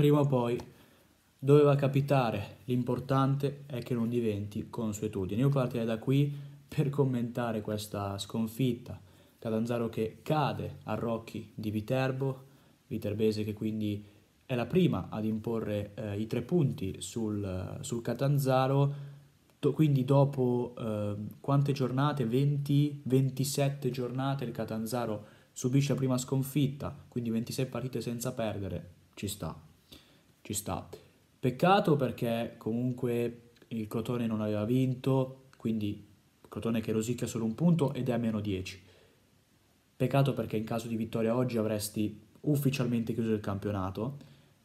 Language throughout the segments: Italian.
Prima o poi doveva capitare, l'importante è che non diventi consuetudine. Io partirei da qui per commentare questa sconfitta. Catanzaro che cade a Rocchi di Viterbo, Viterbese che quindi è la prima ad imporre eh, i tre punti sul, sul Catanzaro, Do, quindi dopo eh, quante giornate? 20, 27 giornate il Catanzaro subisce la prima sconfitta, quindi 26 partite senza perdere, ci sta, ci sta. Peccato perché comunque il Crotone non aveva vinto, quindi Crotone che rosicchia solo un punto ed è a meno 10. Peccato perché in caso di vittoria oggi avresti ufficialmente chiuso il campionato.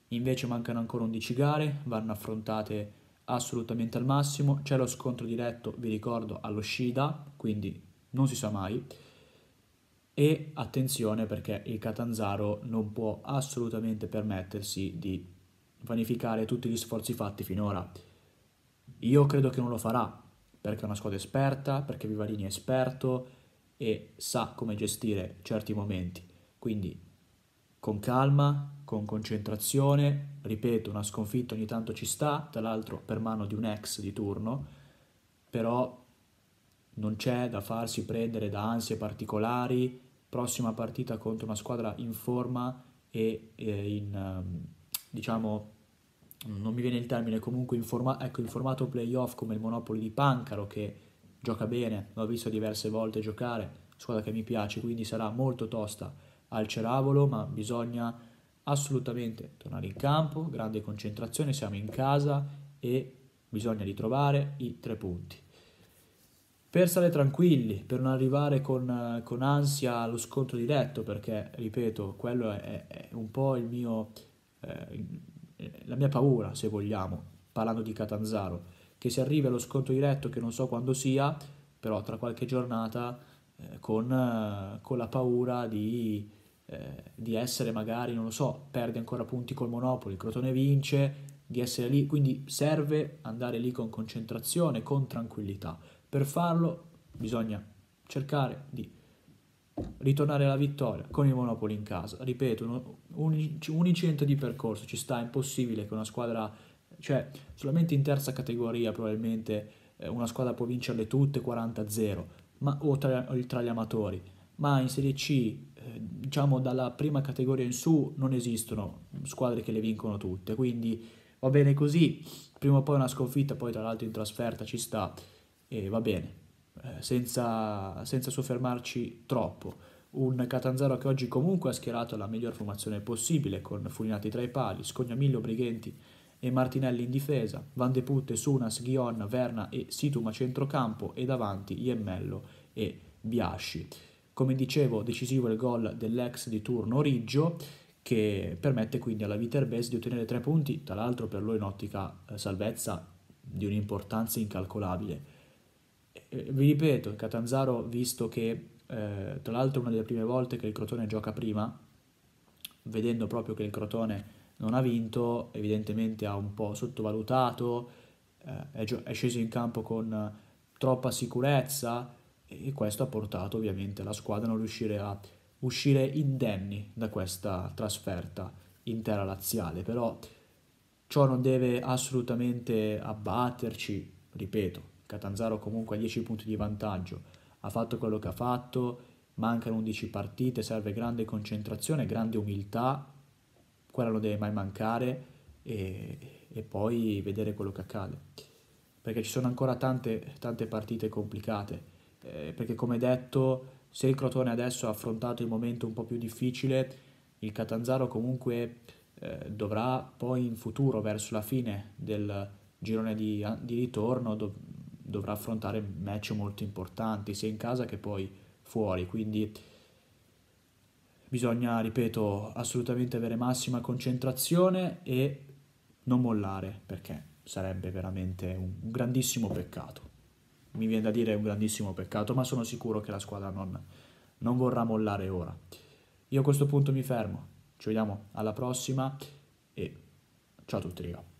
Invece mancano ancora 11 gare, vanno affrontate assolutamente al massimo. C'è lo scontro diretto, vi ricordo, allo Shida, quindi non si sa mai. E attenzione perché il Catanzaro non può assolutamente permettersi di vanificare tutti gli sforzi fatti finora. Io credo che non lo farà, perché è una squadra esperta, perché Vivarini è esperto e sa come gestire certi momenti. Quindi con calma, con concentrazione, ripeto, una sconfitta ogni tanto ci sta, tra l'altro per mano di un ex di turno, però non c'è da farsi prendere da ansie particolari, prossima partita contro una squadra in forma e eh, in, ehm, diciamo, non mi viene il termine, comunque in, forma- ecco, in formato playoff come il Monopoli di Pancaro che gioca bene, l'ho visto diverse volte giocare, squadra che mi piace, quindi sarà molto tosta al Ceravolo, ma bisogna assolutamente tornare in campo, grande concentrazione, siamo in casa e bisogna ritrovare i tre punti. Per stare tranquilli, per non arrivare con, con ansia allo scontro diretto, perché ripeto, quello è, è un po' il mio... Eh, eh, la mia paura, se vogliamo, parlando di Catanzaro, che si arrivi allo sconto diretto che non so quando sia, però tra qualche giornata eh, con, eh, con, la paura di, eh, di, essere magari, non lo so, perde ancora punti col Monopoli, Crotone vince, di essere lì, quindi serve andare lì con concentrazione, con tranquillità. Per farlo bisogna cercare di ritornare alla vittoria con il Monopoli in casa. Ripeto, un, un incidente di percorso ci sta, è impossibile che una squadra, cioè solamente in terza categoria probabilmente eh, una squadra può vincerle tutte 40-0, ma, o tra, tra, gli amatori, ma in Serie C, eh, diciamo dalla prima categoria in su, non esistono squadre che le vincono tutte, quindi va bene così, prima o poi una sconfitta, poi tra l'altro in trasferta ci sta e va bene. Eh, senza, senza soffermarci troppo un Catanzaro che oggi comunque ha schierato la miglior formazione possibile con Fulinati tra i pali, Scognamiglio, Brighenti e Martinelli in difesa, Van de Putte, Sunas, Ghion, Verna e Situma centrocampo e davanti Iemmello e Biasci. Come dicevo, decisivo il gol dell'ex di turno Riggio che permette quindi alla Viterbese di ottenere tre punti, tra l'altro per lui in ottica eh, salvezza di un'importanza incalcolabile. Vi ripeto, Catanzaro, visto che eh, tra l'altro una delle prime volte che il Crotone gioca prima, vedendo proprio che il Crotone non ha vinto, evidentemente ha un po' sottovalutato, eh, è, gio- è, sceso in campo con troppa sicurezza e questo ha portato ovviamente la squadra a non riuscire a uscire indenni da questa trasferta intera laziale, però ciò non deve assolutamente abbatterci, ripeto, Catanzaro comunque ha 10 punti di vantaggio, ha fatto quello che ha fatto, mancano 11 partite, serve grande concentrazione, grande umiltà, quella non deve mai mancare e, e poi vedere quello che accade. Perché ci sono ancora tante, tante partite complicate, eh, perché come detto se il Crotone adesso ha affrontato il momento un po' più difficile, il Catanzaro comunque eh, dovrà poi in futuro, verso la fine del girone di, di ritorno, do, dovrà affrontare match molto importanti, sia in casa che poi fuori, quindi bisogna, ripeto, assolutamente avere massima concentrazione e non mollare, perché sarebbe veramente un, grandissimo peccato. Mi viene da dire un grandissimo peccato, ma sono sicuro che la squadra non, non vorrà mollare ora. Io a questo punto mi fermo, ci vediamo alla prossima e ciao a tutti ragazzi.